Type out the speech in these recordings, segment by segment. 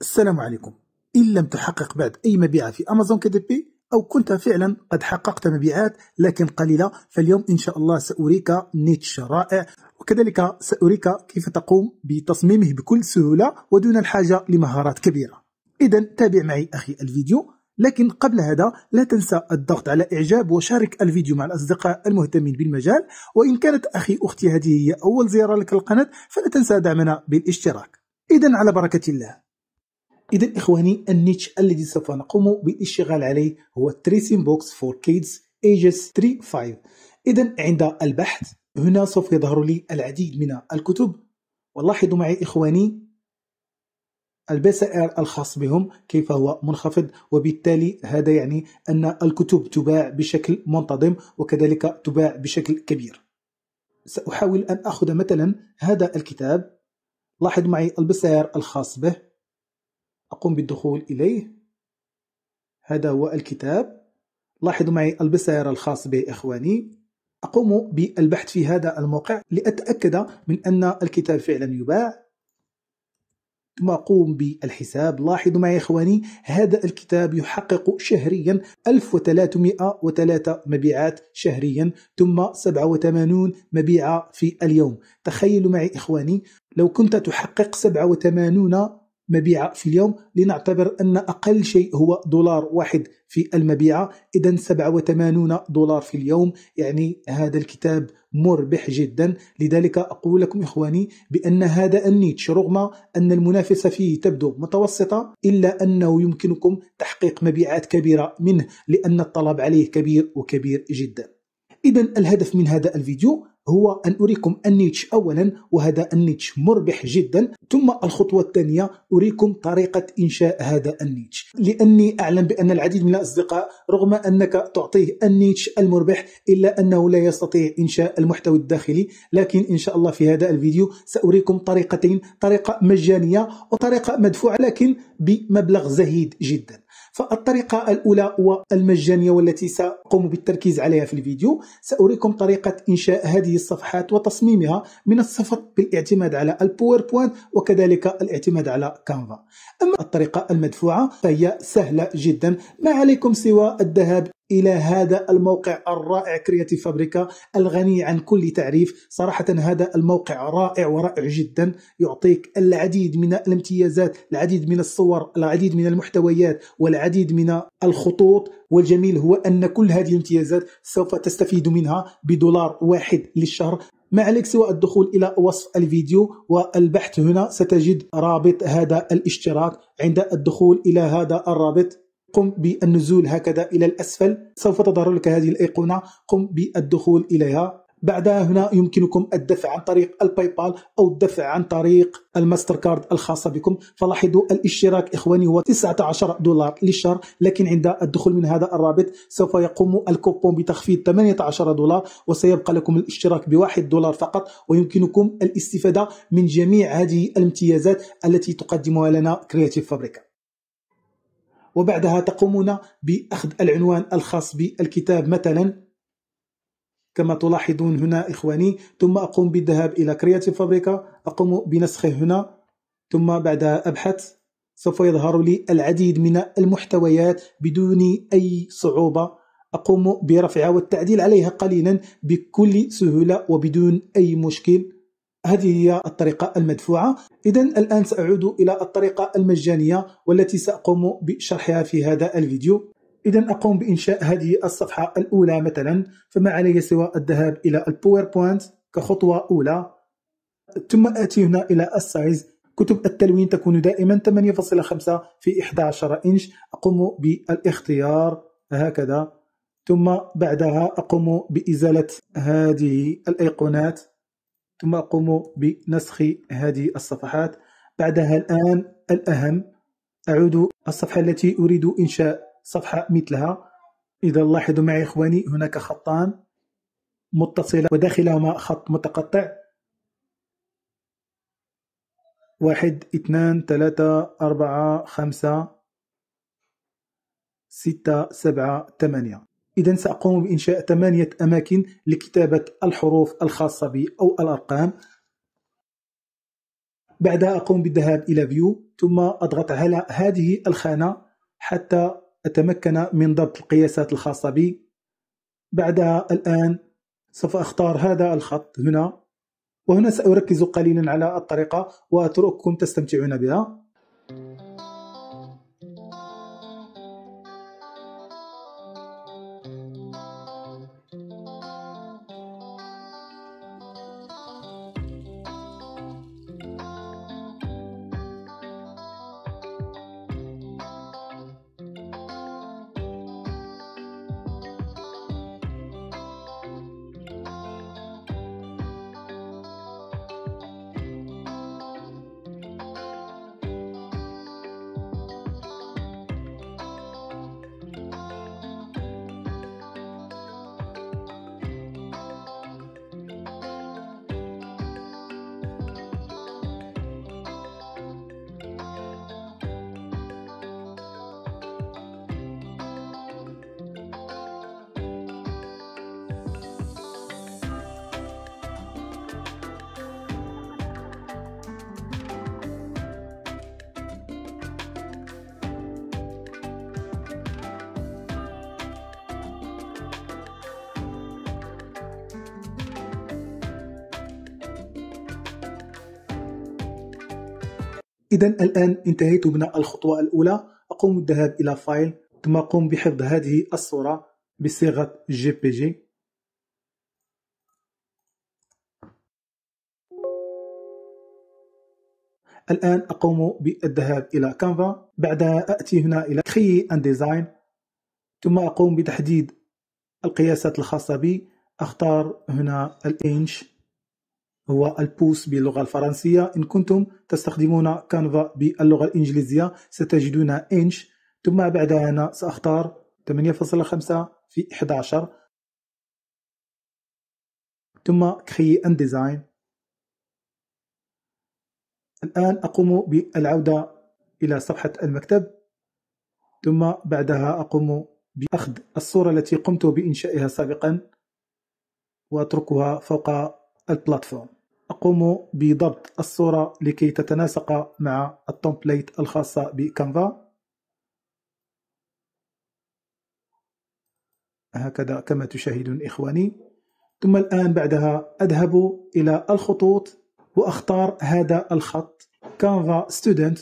السلام عليكم إن لم تحقق بعد أي مبيعات في أمازون كي دي بي أو كنت فعلا قد حققت مبيعات لكن قليلة فاليوم إن شاء الله سأريك نيتش رائع وكذلك سأريك كيف تقوم بتصميمه بكل سهولة ودون الحاجة لمهارات كبيرة إذا تابع معي أخي الفيديو لكن قبل هذا لا تنسى الضغط على إعجاب وشارك الفيديو مع الأصدقاء المهتمين بالمجال وإن كانت أخي أختي هذه هي أول زيارة لك القناة فلا تنسى دعمنا بالاشتراك إذا على بركة الله إذا إخواني النيتش الذي سوف نقوم بالاشتغال عليه هو تريسين بوكس فور كيدز ايجز 3-5 إذا عند البحث هنا سوف يظهر لي العديد من الكتب ولاحظوا معي إخواني البسائر الخاص بهم كيف هو منخفض وبالتالي هذا يعني أن الكتب تباع بشكل منتظم وكذلك تباع بشكل كبير سأحاول أن أخذ مثلا هذا الكتاب لاحظ معي البسائر الخاص به أقوم بالدخول إليه هذا هو الكتاب لاحظوا معي البصير الخاص به إخواني أقوم بالبحث في هذا الموقع لأتأكد من أن الكتاب فعلا يباع ثم أقوم بالحساب لاحظوا معي إخواني هذا الكتاب يحقق شهريا 1303 مبيعات شهريا ثم 87 مبيعة في اليوم تخيلوا معي إخواني لو كنت تحقق 87 مبيعة في اليوم لنعتبر أن أقل شيء هو دولار واحد في المبيعة إذا 87 دولار في اليوم يعني هذا الكتاب مربح جدا لذلك أقول لكم إخواني بأن هذا النيتش رغم أن المنافسة فيه تبدو متوسطة إلا أنه يمكنكم تحقيق مبيعات كبيرة منه لأن الطلب عليه كبير وكبير جدا إذا الهدف من هذا الفيديو هو أن أريكم النيتش أولا وهذا النيتش مربح جدا ثم الخطوة الثانية أريكم طريقة إنشاء هذا النيتش لأني أعلم بأن العديد من الأصدقاء رغم أنك تعطيه النيتش المربح إلا أنه لا يستطيع إنشاء المحتوى الداخلي لكن إن شاء الله في هذا الفيديو سأريكم طريقتين طريقة مجانية وطريقة مدفوعة لكن بمبلغ زهيد جدا فالطريقة الأولى والمجانية والتي سأقوم بالتركيز عليها في الفيديو سأريكم طريقة إنشاء هذه الصفحات وتصميمها من الصفر بالاعتماد على الباوربوينت وكذلك الاعتماد على كانفا أما الطريقة المدفوعة فهي سهلة جدا ما عليكم سوى الذهاب الى هذا الموقع الرائع كرياتيف فابريكا الغني عن كل تعريف صراحه هذا الموقع رائع ورائع جدا يعطيك العديد من الامتيازات العديد من الصور العديد من المحتويات والعديد من الخطوط والجميل هو ان كل هذه الامتيازات سوف تستفيد منها بدولار واحد للشهر ما عليك سوى الدخول الى وصف الفيديو والبحث هنا ستجد رابط هذا الاشتراك عند الدخول الى هذا الرابط قم بالنزول هكذا إلى الأسفل سوف تظهر لك هذه الأيقونة قم بالدخول إليها بعدها هنا يمكنكم الدفع عن طريق الباي بال او الدفع عن طريق الماستر كارد الخاصه بكم فلاحظوا الاشتراك اخواني هو 19 دولار للشهر لكن عند الدخول من هذا الرابط سوف يقوم الكوبون بتخفيض 18 دولار وسيبقى لكم الاشتراك بواحد دولار فقط ويمكنكم الاستفاده من جميع هذه الامتيازات التي تقدمها لنا كرياتيف فابريكا وبعدها تقومون بأخذ العنوان الخاص بالكتاب مثلا كما تلاحظون هنا إخواني ثم أقوم بالذهاب إلى كرياتيف فابريكا أقوم بنسخه هنا ثم بعدها أبحث سوف يظهر لي العديد من المحتويات بدون أي صعوبة أقوم برفعها والتعديل عليها قليلا بكل سهولة وبدون أي مشكل هذه هي الطريقة المدفوعة إذا الآن سأعود إلى الطريقة المجانية والتي سأقوم بشرحها في هذا الفيديو إذا أقوم بإنشاء هذه الصفحة الأولى مثلا فما علي سوى الذهاب إلى الباوربوينت كخطوة أولى ثم آتي هنا إلى السايز كتب التلوين تكون دائما 8.5 في 11 إنش أقوم بالاختيار هكذا ثم بعدها أقوم بإزالة هذه الأيقونات ثم قوموا بنسخ هذه الصفحات بعدها الآن الأهم أعود الصفحة التي أريد إنشاء صفحة مثلها إذا لاحظوا معي إخواني هناك خطان متصلة وداخلهما خط متقطع واحد اثنان ثلاثة أربعة خمسة ستة سبعة ثمانية إذا سأقوم بإنشاء ثمانية أماكن لكتابة الحروف الخاصة بي أو الأرقام بعدها أقوم بالذهاب إلى فيو ثم أضغط على هذه الخانة حتى أتمكن من ضبط القياسات الخاصة بي بعدها الآن سوف أختار هذا الخط هنا وهنا سأركز قليلا على الطريقة وأترككم تستمتعون بها إذا الآن انتهيت بناء الخطوة الأولى أقوم بالذهاب إلى فايل ثم أقوم بحفظ هذه الصورة بصيغة JPG الآن أقوم بالذهاب إلى كانفا بعدها أتي هنا إلى خي أن ديزاين ثم أقوم بتحديد القياسات الخاصة بي أختار هنا الإنش هو البوس باللغة الفرنسية إن كنتم تستخدمون كانفا باللغة الإنجليزية ستجدون إنش ثم بعدها أنا سأختار 8.5 في 11 ثم كري ان ديزاين الآن أقوم بالعودة إلى صفحة المكتب ثم بعدها أقوم بأخذ الصورة التي قمت بإنشائها سابقا وأتركها فوق البلاتفورم أقوم بضبط الصورة لكي تتناسق مع التمبليت الخاصة بكانفا هكذا كما تشاهدون إخواني ثم الآن بعدها أذهب إلى الخطوط وأختار هذا الخط كانفا ستودنت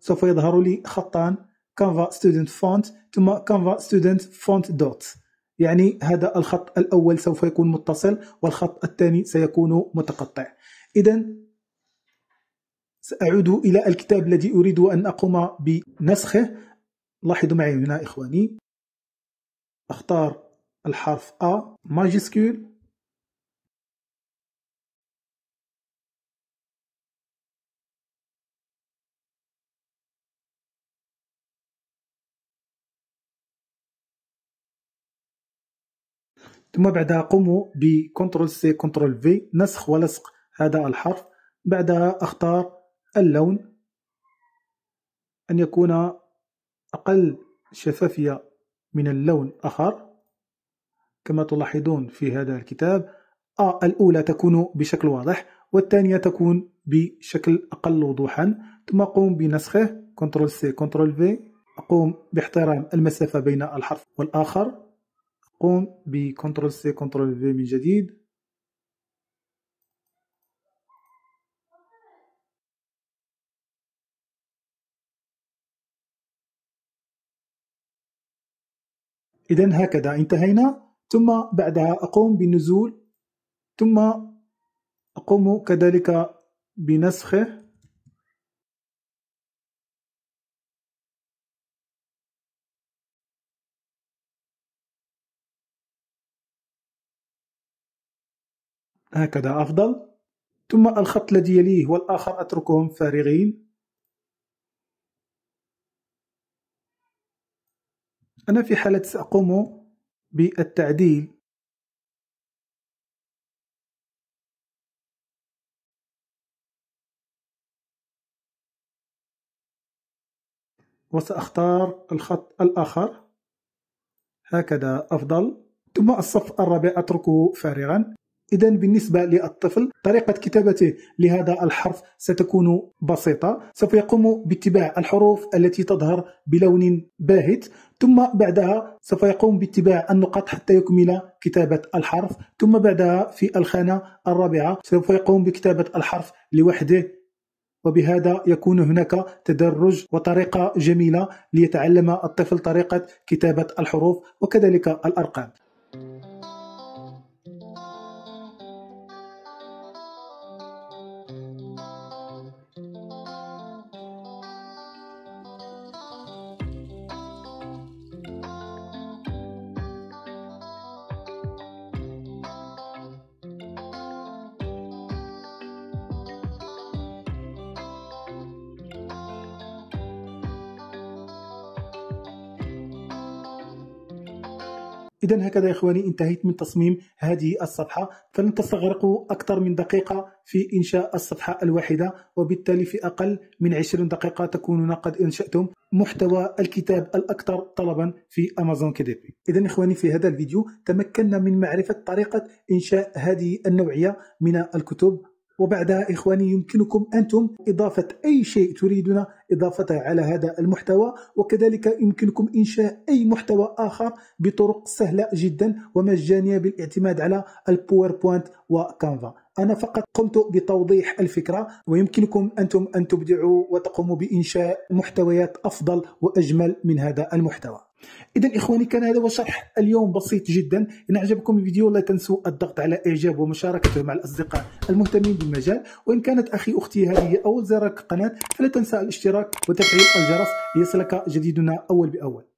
سوف يظهر لي خطان كانفا ستودنت فونت ثم كانفا ستودنت فونت دوت يعني هذا الخط الأول سوف يكون متصل والخط الثاني سيكون متقطع إذا سأعود إلى الكتاب الذي أريد أن أقوم بنسخه لاحظوا معي هنا إخواني أختار الحرف A ماجسكول ثم بعدها قوموا بكنترول سي كنترول في نسخ ولصق هذا الحرف بعدها اختار اللون ان يكون اقل شفافيه من اللون اخر كما تلاحظون في هذا الكتاب الأولى تكون بشكل واضح والثانية تكون بشكل أقل وضوحا ثم قوم بنسخه كنترول سي كنترول في أقوم باحترام المسافة بين الحرف والآخر قم بكنترول سي كنترول في من جديد إذا هكذا انتهينا ثم بعدها أقوم بالنزول ثم أقوم كذلك بنسخه هكذا أفضل ثم الخط الذي يليه والآخر أتركهم فارغين أنا في حالة سأقوم بالتعديل وسأختار الخط الآخر هكذا أفضل ثم الصف الرابع أتركه فارغا إذا بالنسبة للطفل طريقة كتابته لهذا الحرف ستكون بسيطة سوف يقوم باتباع الحروف التي تظهر بلون باهت ثم بعدها سوف يقوم باتباع النقط حتى يكمل كتابة الحرف ثم بعدها في الخانة الرابعة سوف يقوم بكتابة الحرف لوحده وبهذا يكون هناك تدرج وطريقة جميلة ليتعلم الطفل طريقة كتابة الحروف وكذلك الأرقام إذا هكذا يا إخواني انتهيت من تصميم هذه الصفحة فلن تستغرقوا أكثر من دقيقة في إنشاء الصفحة الواحدة وبالتالي في أقل من 20 دقيقة تكونون قد أنشأتم محتوى الكتاب الأكثر طلبا في أمازون كيديبي إذا إخواني في هذا الفيديو تمكنا من معرفة طريقة إنشاء هذه النوعية من الكتب وبعدها إخواني يمكنكم أنتم إضافة أي شيء تريدون إضافته على هذا المحتوى وكذلك يمكنكم إنشاء أي محتوى آخر بطرق سهلة جدا ومجانية بالاعتماد على الباوربوينت وكانفا أنا فقط قمت بتوضيح الفكرة ويمكنكم أنتم أن تبدعوا وتقوموا بإنشاء محتويات أفضل وأجمل من هذا المحتوى اذا اخواني كان هذا هو شرح اليوم بسيط جدا ان اعجبكم الفيديو لا تنسوا الضغط على اعجاب ومشاركته مع الاصدقاء المهتمين بالمجال وان كانت اخي اختي هذه اول زرار القناه فلا تنسى الاشتراك وتفعيل الجرس ليصلك جديدنا اول باول